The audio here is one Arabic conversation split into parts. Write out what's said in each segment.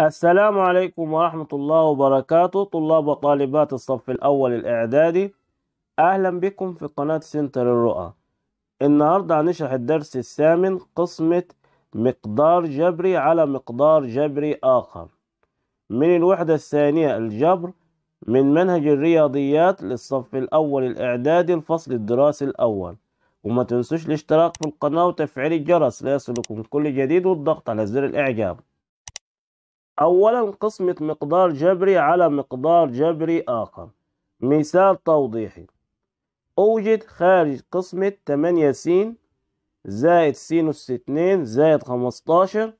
السلام عليكم ورحمة الله وبركاته طلاب وطالبات الصف الأول الإعدادي أهلا بكم في قناة سنتر الرؤى النهاردة هنشرح الدرس الثامن قسمة مقدار جبري على مقدار جبري آخر من الوحدة الثانية الجبر من منهج الرياضيات للصف الأول الإعدادي الفصل الدراسي الأول وما تنسوش الاشتراك في القناة وتفعيل الجرس ليصلكم كل جديد والضغط على زر الإعجاب أولا قسمة مقدار جبري على مقدار جبري آخر مثال توضيحي أوجد خارج قسمة 8 س زائد س 2 زائد 15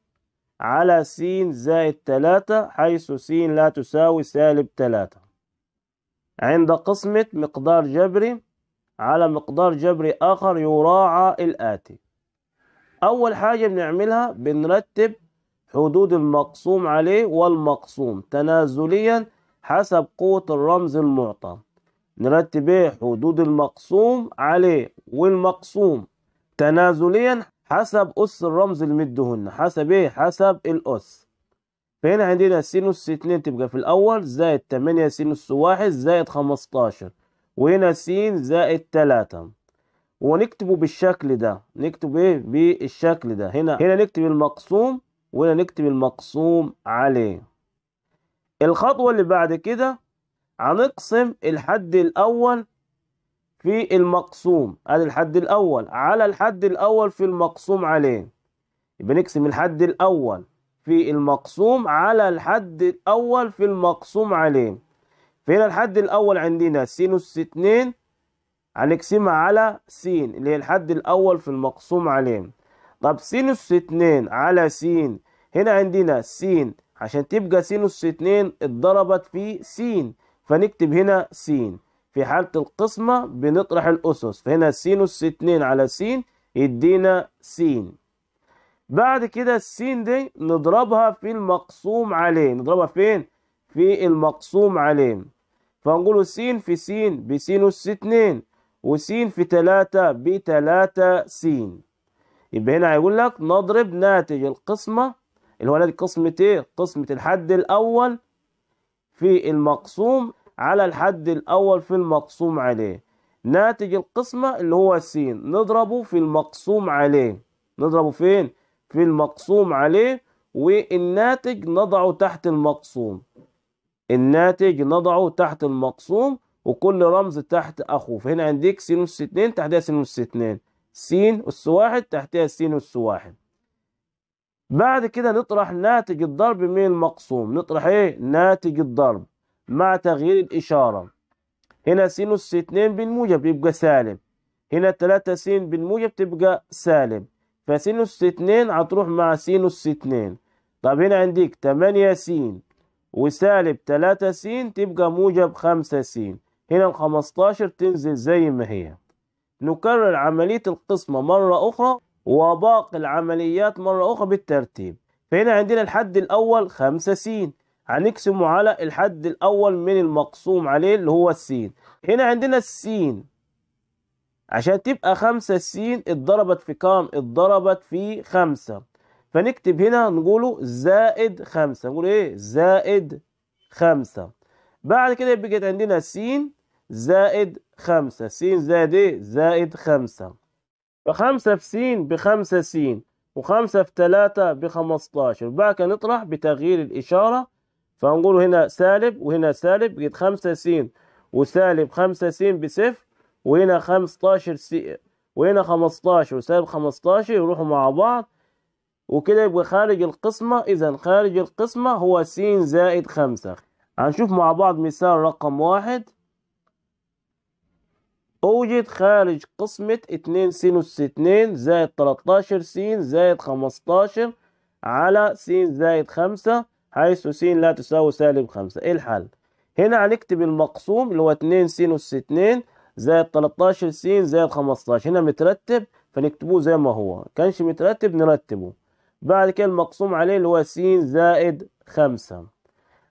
على س زائد 3 حيث س لا تساوي سالب 3 عند قسمة مقدار جبري على مقدار جبري آخر يراعى الآتي أول حاجة بنعملها بنرتب حدود المقسوم عليه والمقسوم تنازليا حسب قوة الرمز المعطى نرتب ايه حدود المقسوم عليه والمقسوم تنازليا حسب أس الرمز اللي مدهن حسب ايه حسب الأس فهنا عندنا سينوس اتنين تبقى في الأول زائد تمانية سينوس واحد زائد خمستاشر وهنا س زائد تلاتة ونكتبه بالشكل ده نكتب ايه بالشكل ده هنا هنا نكتب المقسوم وهنا نكتب المقسوم عليه الخطوة اللي بعد كده هنقسم الحد الأول في المقسوم ادي الحد الأول على الحد الأول في المقسوم عليه يبقى نقسم الحد الأول في المقسوم على الحد الأول في المقسوم عليه فهنا الحد الأول عندنا سينوس اتنين هنقسمها على س اللي هي الحد الأول في المقسوم عليه طب سينوس 2 على س هنا عندنا س عشان تبقى سينوس 2 اتضربت في س فنكتب هنا س في حالة القسمة بنطرح الأسس فهنا سينوس 2 على س يدينا س بعد كده السين دي نضربها في المقسوم عليه نضربها فين؟ في المقسوم عليه فنقول س في س بسينوس 2 وس في 3 بتلاتة س يبقى هنا هيقول لك نضرب ناتج القسمة اللي هو ناتج قسمة ايه؟ قسمة الحد الأول في المقسوم على الحد الأول في المقسوم عليه ناتج القسمة اللي هو س نضربه في المقسوم عليه نضربه فين؟ في المقسوم عليه والناتج نضعه تحت المقسوم الناتج نضعه تحت المقسوم وكل رمز تحت أخوه فهنا عندك س أس 2 تحتها س أس 2 س أس واحد تحتها س أس واحد. بعد كده نطرح ناتج الضرب من المقسوم، نطرح إيه؟ ناتج الضرب مع تغيير الإشارة. هنا س أس اتنين بالموجب يبقى سالب هنا تلاتة س بالموجب تبقى سالب سالم. أس اتنين هتروح مع س أس اتنين. طب هنا عندك تمانية س وسالب تلاتة س تبقى موجب خمسة س هنا الخمستاشر تنزل زي ما هي. نكرر عملية القسمة مرة أخرى وباقي العمليات مرة أخرى بالترتيب فهنا عندنا الحد الأول خمسة سين هنقسمه على الحد الأول من المقسوم عليه اللي هو السين هنا عندنا السين عشان تبقى خمسة س اتضربت في كام اتضربت في خمسة فنكتب هنا نقوله زائد خمسة نقول ايه زائد خمسة بعد كده بقت عندنا س زائد خمسة س زائد إيه زائد خمسة فخمسة في س بخمسة س وخمسة في تلاتة بخمستاشر كده نطرح بتغيير الإشارة فهنقول هنا سالب وهنا سالب بقت خمسة س وسالب خمسة س بصفر وهنا خمستاشر س وهنا خمستاشر وسالب خمستاشر يروحوا مع بعض وكده يبقى خارج القسمة إذا خارج القسمة هو س زائد خمسة هنشوف مع بعض مثال رقم واحد أوجد خارج قسمة اتنين سينوس اتنين زائد تلتاشر سين زائد خمستاشر على سين زائد خمسة حيث سين لا تساوي سالب خمسة إيه الحل؟ هنا هنكتب المقسوم اللي هو اتنين سينوس اتنين زائد تلتاشر سين زائد خمستاشر هنا مترتب فنكتبوه زي ما هو كانش مترتب نرتبه بعد كده المقسوم عليه اللي هو س زائد خمسة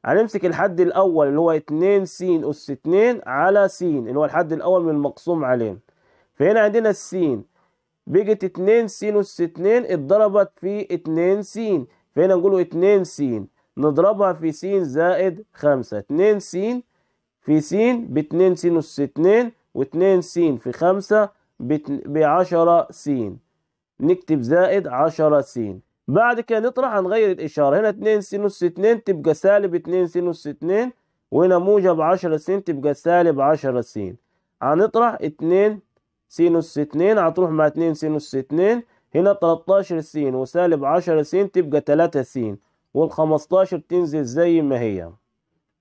هنمسك الحد الأول اللي هو اتنين س أس اتنين على س اللي هو الحد الأول من المقسوم عليه فهنا عندنا السين بيجت اتنين س أس اتنين اتضربت في اتنين س فهنا نقوله اتنين س نضربها في س زائد خمسة اتنين س في س باتنين س أس اتنين واتنين س في خمسة بعشرة س نكتب زائد عشرة س بعد كده نطرح هنغير الإشارة هنا 2 سينوس 2 تبقى سالب 2 سينوس 2 وهنا موجب 10 س تبقى سالب 10 س هنطرح 2 سينوس 2 هتروح مع 2 سينوس 2 هنا 13 س وسالب 10 س تبقى 3 س وال 15 تنزل زي ما هي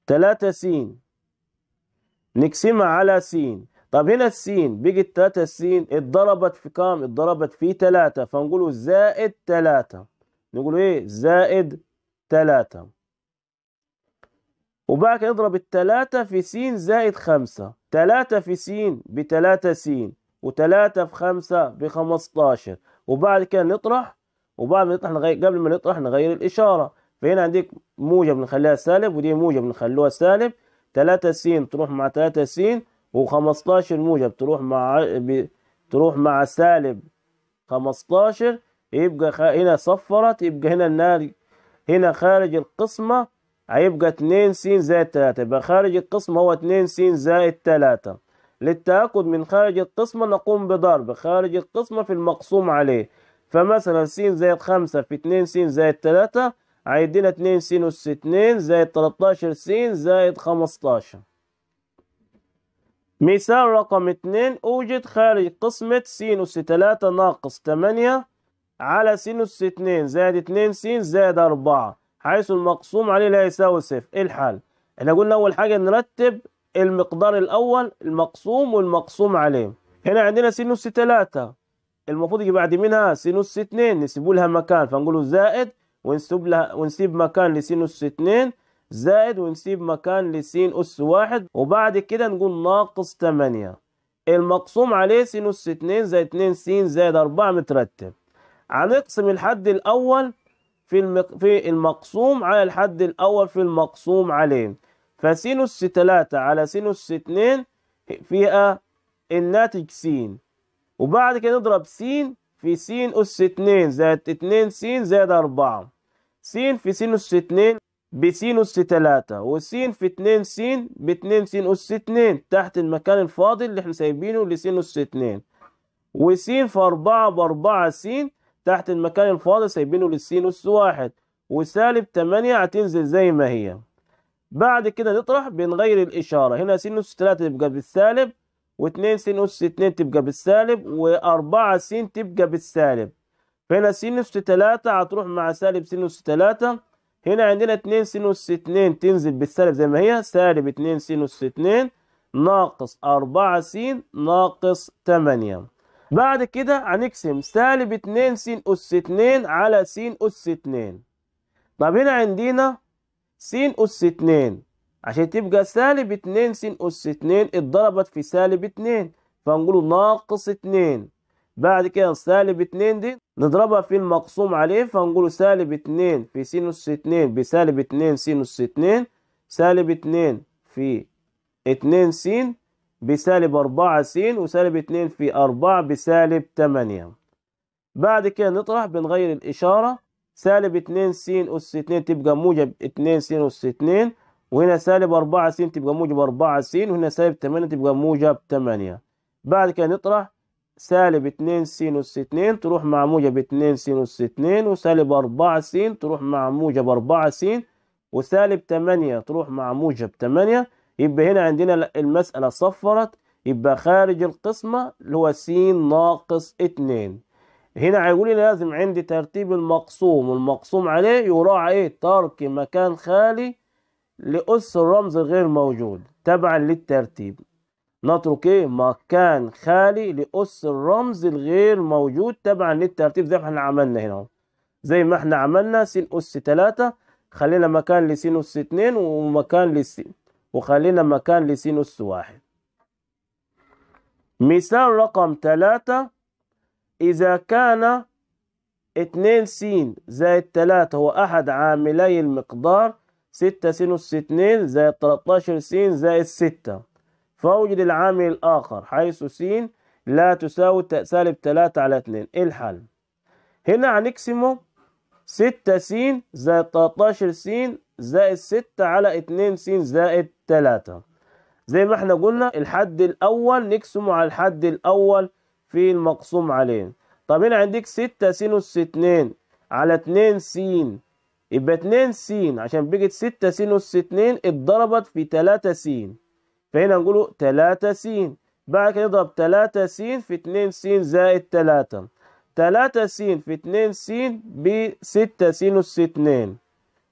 3 س نقسمها على س طب هنا الس بقت 3 س اتضربت في كام؟ اتضربت في 3 فنقوله زائد 3 نقول ايه زائد ثلاثة وبعد كده نضرب التلاتة في س زائد خمسة تلاتة في س بتلاتة س وتلاتة في خمسة بخمستاشر وبعد كده نطرح وبعد ما نطرح نغير قبل ما نطرح نغير الإشارة فهنا عندك موجب نخليها سالب ودي موجب نخلوها سالب تلاتة س تروح مع تلاتة س وخمستاشر موجب تروح مع تروح مع سالب خمستاشر يبقى هنا صفرت يبقى هنا النار هنا خارج القسمة هيبقى اتنين س زائد تلاتة يبقى خارج القسمة هو اتنين س زائد تلاتة للتأكد من خارج القسمة نقوم بضرب خارج القسمة في المقسوم عليه فمثلا س زائد خمسة في اتنين س زائد تلاتة هيدينا اتنين س أس اتنين زائد تلاتاشر س زائد خمستاشر مثال رقم اتنين أوجد خارج قسمة س أس تلاتة ناقص تمانية على س 2 زائد 2 س زائد 4 حيث المقسوم عليه لا يساوي صفر إيه الحل؟ احنا قلنا أول حاجة نرتب المقدار الأول المقسوم والمقسوم عليه هنا عندنا س 3 المفروض يجي بعد منها س 2 نسيب لها مكان فنقول زائد ونسيب لها ونسيب مكان لس أس 2 زائد ونسيب مكان لس أس 1 وبعد كده نقول ناقص 8 المقسوم عليه س 2 زائد 2 س زائد 4 مترتب عن اقسم الحد الأول في المق... في المقسوم على الحد الأول في المقسوم عليه فسينوس 3 على سينوس 2 فيها الناتج س وبعد كده نضرب س في س أس 2 زائد 2 س زائد 4 س في سينوس 2 بسينوس 3 وس في 2 س ب 2 س أس 2 تحت المكان الفاضل اللي احنا سايبينه لسينوس 2 وسين في 4 ب 4 س تحت المكان الفاضي سايبينه للسينوس واحد وسالب تمانية هتنزل زي ما هي بعد كده نطرح بنغير الإشارة هنا سينوس تلاتة تبقى بالسالب واتنين سينوس اتنين تبقى بالسالب وأربعة سين تبقى بالسالب فهنا سينوس تلاتة هتروح مع سالب سينوس تلاتة هنا عندنا اتنين سينوس اتنين تنزل بالسالب زي ما هي سالب اتنين سينوس اتنين ناقص أربعة سين ناقص تمانية. بعد كده هنقسم سالب 2 س أس 2 على س أس 2 طب هنا عندنا س أس 2 عشان تبقى سالب 2 س أس 2 اتضربت في سالب 2 فنقول ناقص 2 بعد كده سالب 2 دي نضربها في المقسوم عليه فنقول سالب 2 في س أس 2 بسالب 2 س أس 2 سالب 2 في 2 س بسالب 4 س وسالب 2 في 4 بسالب 8 بعد كده نطرح بنغير الإشارة سالب 2 س أس 2 تبقى موجب 2 س أس 2 وهنا سالب 4 س تبقى موجب 4 س وهنا سالب 8 تبقى موجب 8 بعد كده نطرح سالب 2 س أس 2 تروح مع موجب 2 س أس 2 وسالب 4 س تروح مع موجب 4 س وسالب 8 تروح مع موجب 8 يبقى هنا عندنا المسألة صفرت يبقى خارج القسمة اللي هو س ناقص اتنين هنا هيقول لي لازم عندي ترتيب المقسوم والمقسوم عليه يراعى ايه ترك مكان خالي لأس الرمز غير موجود تبعا للترتيب نترك ايه مكان خالي لأس الرمز الغير موجود تبعا للترتيب زي ما احنا عملنا هنا اهو زي ما احنا عملنا س أس تلاتة خلينا مكان لس أس اتنين ومكان لس وخلينا مكان لسينوس واحد مثال رقم ثلاثة إذا كان اتنين سين زائد تلاتة هو أحد عاملي المقدار ستة سينوس اتنين زائد تلاتاشر سين زائد ستة فأوجد العامل الآخر حيث سين لا تساوي سالب تلاتة على اتنين إيه الحل؟ هنا هنقسمه ستة سين زائد تلاتاشر سين زائد ستة على اتنين سين زائد ثلاثة زي ما احنا قلنا الحد الأول نقسمه على الحد الأول في المقسوم عليه طب هنا عندك ستة سينوس اتنين على اتنين سين يبقى اتنين سين عشان بقت ستة سينوس اتنين اتضربت في تلاتة سين فهنا نقوله تلاتة سين بعد كده نضرب تلاتة سين في اتنين سين زائد تلاتة تلاتة سين في اتنين سين بستة سينوس اتنين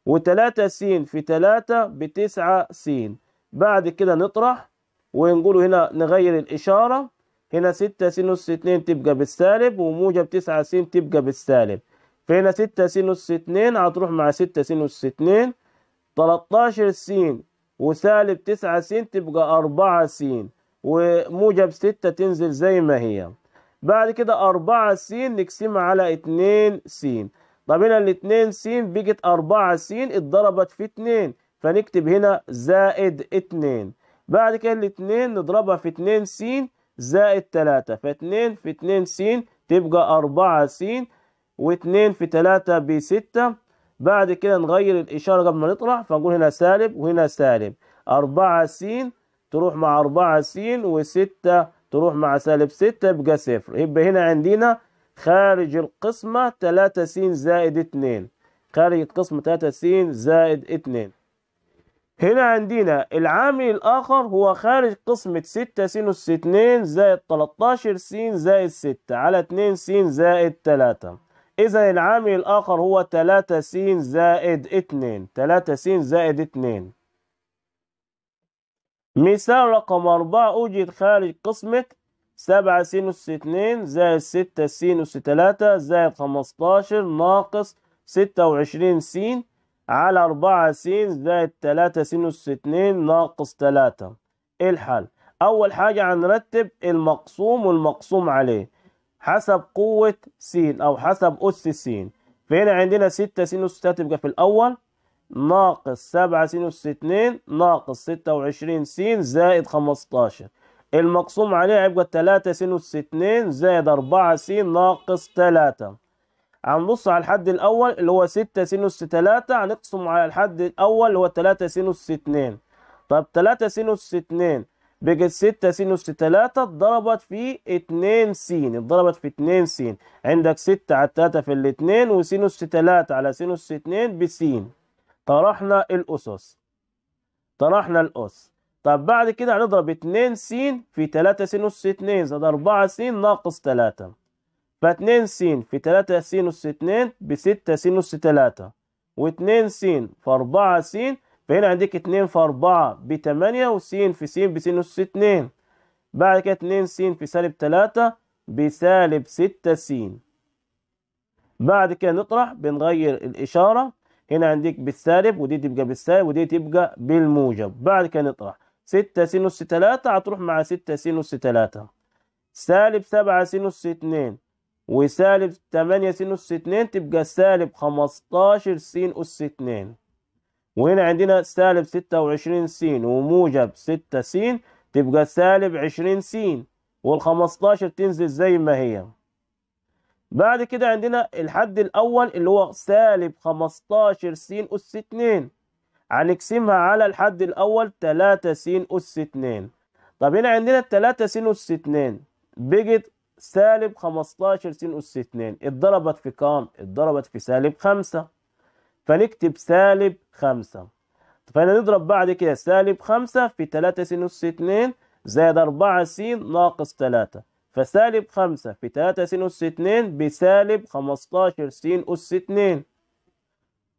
وتلاتة سين في تلاتة بتسعة سين بعد كده نطرح ونقول هنا نغير الإشارة هنا ستة س نص اتنين تبقى بالسالب وموجب تسعة س تبقى بالسالب فهنا ستة س نص اتنين هتروح مع ستة س نص اتنين تلتاشر س وسالب تسعة س تبقى أربعة س وموجب ستة تنزل زي ما هي بعد كده أربعة س نقسمها على اتنين س طب هنا الاتنين س بقت أربعة س اتضربت في اتنين فنكتب هنا زائد اتنين بعد كده الاتنين نضربها في اتنين س زائد تلاتة فاتنين في اتنين س تبقى أربعة س واتنين في تلاتة بستة بعد كده نغير الإشارة قبل ما نطرح فنقول هنا سالب وهنا سالب أربعة س تروح مع أربعة س وستة تروح مع سالب ستة يبقى صفر يبقى هنا عندنا خارج القسمة تلاتة س زائد اتنين خارج القسمة تلاتة س زائد اتنين هنا عندنا العامل الآخر هو خارج قسمة ستة سينوس اتنين زائد تلتاشر سين زائد ستة على اتنين سين زائد تلاتة إذا العامل الآخر هو تلاتة سين زائد اتنين تلاتة سين زائد اتنين مثال رقم أربعة أوجد خارج قسمة سبعة سينوس اتنين زائد ستة سينوس تلاتة زائد خمستاشر ناقص ستة وعشرين سين على أربعة س زائد تلاتة س أس اتنين ناقص تلاتة إيه الحل؟ أول حاجة هنرتب المقسوم والمقسوم عليه حسب قوة س أو حسب أس س فهنا عندنا ستة س أس تلاتة تبقى في الأول ناقص سبعة س أس اتنين ناقص ستة وعشرين س زائد خمستاشر المقسوم عليه هيبقى تلاتة س أس اتنين زائد أربعة س ناقص تلاتة هنبص على الحد الأول اللي هو ستة سينوس تلاتة هنقسم على الحد الأول اللي هو تلاتة سينوس اتنين طب تلاتة سينوس اتنين بقت ستة سينوس تلاتة اتضربت في اتنين سين اتضربت في اتنين سين عندك ستة على تلاتة في الاتنين وسينوس تلاتة على سينوس اتنين بسين طرحنا الأسس طرحنا الأس طب بعد كده هنضرب اتنين سين في تلاتة سينوس اتنين زاد أربعة سين ناقص تلاتة ف2 س في 3 س 2 ب 6 س 3 و2 س في 4 س فهنا عندك 2 في 4 ب 8 وس في س ب س 2 بعد كده 2 س في سالب 3 بسالب 6 س بعد كده نطرح بنغير الإشارة هنا عندك بالسالب ودي تبقى بالسالب ودي تبقى بالموجب بعد كده نطرح 6 س 3 هتروح مع 6 س 3 سالب 7 س 2 وسالب 8 س أس 2 تبقى سالب 15 س أس 2 وهنا عندنا سالب 26 س وموجب 6 س تبقى سالب 20 س وال 15 تنزل زي ما هي بعد كده عندنا الحد الأول اللي هو سالب 15 س أس 2 هنقسمها على الحد الأول 3 س أس 2 طب هنا عندنا 3 س أس 2 بقت سالب 15 سين أس 2 اتضربت في كام؟ اتضربت في سالب 5 فنكتب سالب 5 نضرب بعد كده سالب 5 في 3 سين أس 2 زائد 4 س ناقص 3 فسالب 5 في 3 س أس 2 بسالب 15 س أس 2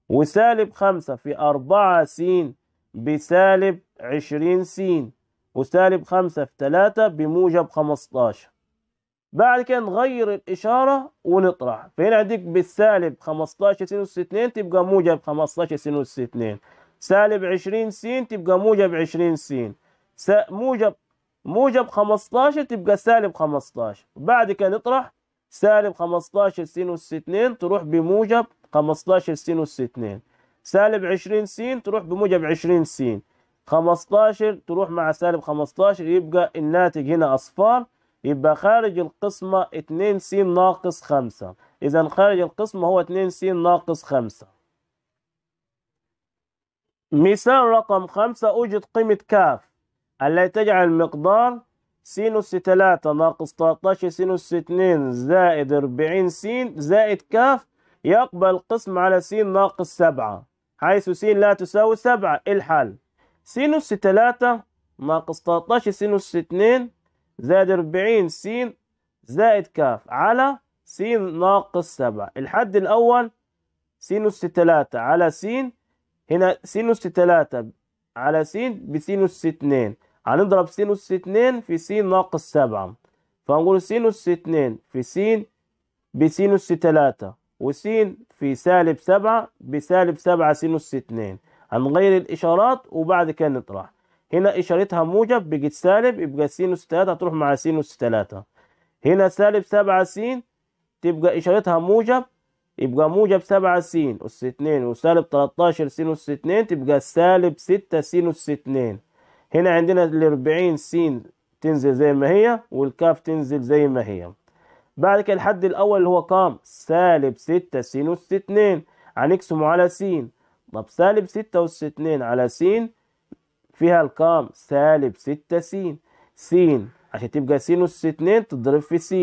وسالب 5 في 4 س بسالب 20 س وسالب 5 في 3 بموجب 15 بعد كده نغير الإشارة ونطرح فهنا عندك بالسالب 15 س 2 تبقى موجب 15 س 2 سالب 20 س تبقى موجب 20 س موجب موجب 15 تبقى سالب 15 بعد كده نطرح سالب 15 س 2 تروح بموجب 15 س 2 سالب 20 س تروح بموجب 20 س 15 تروح مع سالب 15 يبقى الناتج هنا أصفار يبقى خارج القسمة 2 س ناقص 5 إذا خارج القسمة هو 2 س ناقص 5 مثال رقم 5 أوجد قيمة ك التي تجعل مقدار سينوس 3 ناقص 13 سينوس 2 زائد 40 س زائد ك يقبل قسم على س ناقص 7 حيث س لا تساوي 7 إيه الحل سينوس 3 ناقص 13 سينوس 2 زائد 40 س زائد ك على س ناقص 7 الحد الأول س 3 على س هنا س 3 على س بس أس 2 هنضرب س 2 في س ناقص 7 فهنقول س 2 في س بس أس 3 وس في سالب 7 بسالب 7 س 2 هنغير الإشارات وبعد كده نطرح هنا إشارتها موجب بقت سالب يبقى سينوس تلاتة هتروح مع سينوس تلاتة هنا سالب سبعة سين تبقى إشارتها موجب يبقى موجب سبعة سين أس اتنين وسالب تلتاشر س أس اتنين تبقى سالب ستة س أس اتنين هنا عندنا الأربعين سين تنزل زي ما هي والكاف تنزل زي ما هي بعد كده الحد الأول اللي هو كام سالب ستة س أس اتنين هنقسمه على سين طب سالب ستة أس اتنين على سين فيها القام سالب ستة س س عشان تبقى س سينوس اتنين تضرب في س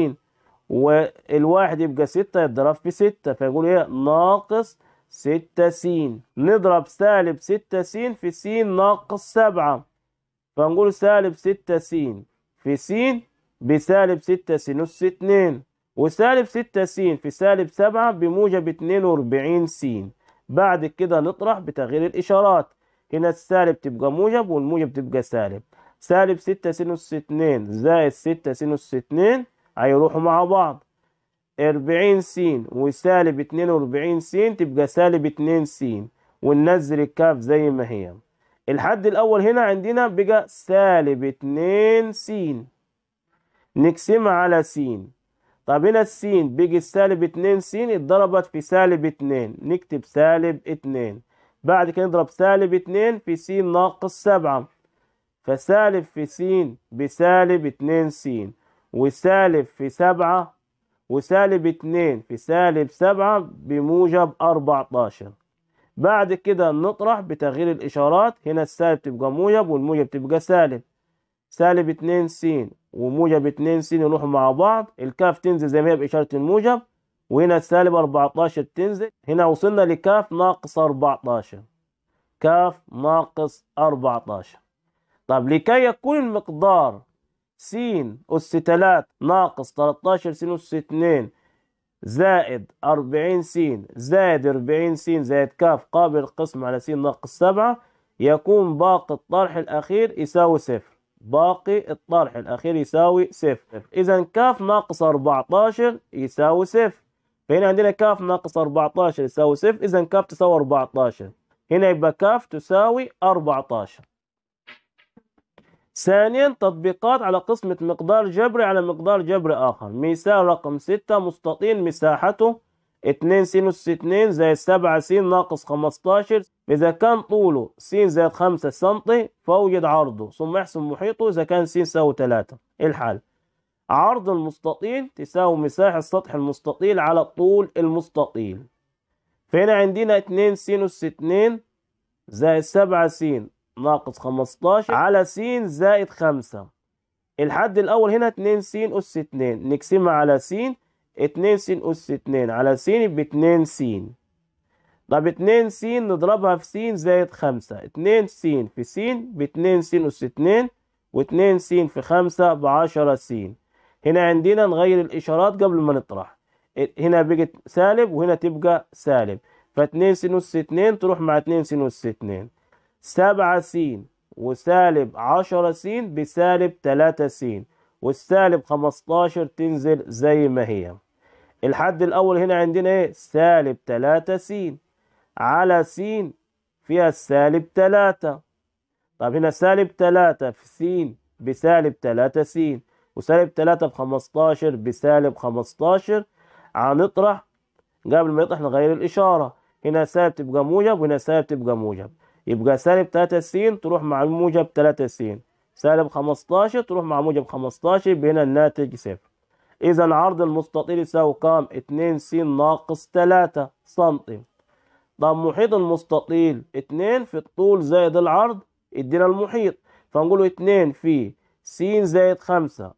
والواحد يبقى ستة يضرب في ستة فيقول ايه ناقص ستة س نضرب سالب ستة س في س ناقص سبعة فنقول سالب ستة س في س بسالب ستة س سينوس اتنين وسالب ستة س في سالب سبعة بموجب اتنين واربعين س بعد كده نطرح بتغيير الإشارات هنا السالب تبقى موجب والموجب تبقى سالب سالب ستة سينوس اتنين زائد ستة سينوس اتنين هيروحوا مع بعض أربعين سين وسالب اتنين وأربعين سين تبقى سالب اتنين سين وننزل الكاف زي ما هي الحد الأول هنا عندنا بقى سالب اتنين سين نقسمها على سين طب هنا السين بيجي سالب اتنين سين اتضربت في سالب اتنين نكتب سالب اتنين بعد كده نضرب سالب اتنين في س ناقص سبعة فسالب في س بسالب اتنين س وسالب في سبعة وسالب اتنين في سالب سبعة بموجب أربعتاشر بعد كده نطرح بتغيير الإشارات هنا السالب تبقى موجب والموجب تبقى سالب سالب اتنين س وموجب اتنين س يروحوا مع بعض الكاف تنزل زي ما هي بإشارة الموجب وهنا سالب 14 تنزل هنا وصلنا لكاف ناقص 14 كاف ناقص 14 طب لكي يكون المقدار س أس 3 ناقص 13 س أس 2 زائد 40 س زائد 40 س زائد كاف قابل القسم على س ناقص 7 يكون باقي الطرح الأخير يساوي صفر باقي الطرح الأخير يساوي صفر إذا كاف ناقص 14 يساوي صفر فهنا عندنا كاف ناقص 14 يساوي صفر إذا كاف تساوي 14 هنا يبقى كاف تساوي 14 ثانيا تطبيقات على قسمة مقدار جبري على مقدار جبري آخر مثال رقم 6 مستطيل مساحته 2 سينوس 2 زائد 7 س ناقص 15 إذا كان طوله س زائد 5 سم فوجد عرضه ثم احسب محيطه إذا كان س يساوي 3 إيه الحل عرض المستطيل تساوي مساحة السطح المستطيل على الطول المستطيل فهنا عندنا 2 سينوس 2 زائد 7 س ناقص 15 على س زائد 5 الحد الأول هنا 2 س أس 2 نقسمها على س 2 س أس 2 على س ب 2 س طب 2 س نضربها في س زائد 5 2 س في س ب 2 س أس 2 و2 س في 5 ب 10 س هنا عندنا نغير الإشارات قبل ما نطرح هنا بقت سالب وهنا تبقى سالب فاتنين سينوس اتنين تروح مع اتنين سينوس اتنين سبعة سين وسالب عشرة سين بسالب تلاتة سين والسالب خمستاشر تنزل زي ما هي الحد الأول هنا عندنا ايه سالب تلاتة سين على سين فيها السالب تلاتة طب هنا سالب تلاتة في سين بسالب تلاتة سين وسالب 3 في 15 بسالب 15 هنطرح قبل ما نطرح نغير الإشارة هنا سالب تبقى موجب وهنا سالب تبقى موجب يبقى سالب 3 س تروح مع الموجب 3 س سالب 15 تروح مع موجب 15 بهنا الناتج صفر إذا عرض المستطيل يساوي كام؟ 2 س ناقص 3 سنتيم طب محيط المستطيل 2 في الطول زائد العرض يدينا المحيط فنقول 2 في س زائد 5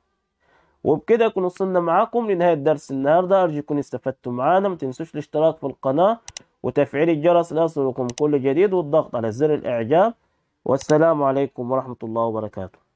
وبكده نكون وصلنا معاكم لنهايه درس النهارده ارجو يكون استفدتوا معانا ما تنسوش الاشتراك في القناه وتفعيل الجرس ليصلكم كل جديد والضغط على زر الاعجاب والسلام عليكم ورحمه الله وبركاته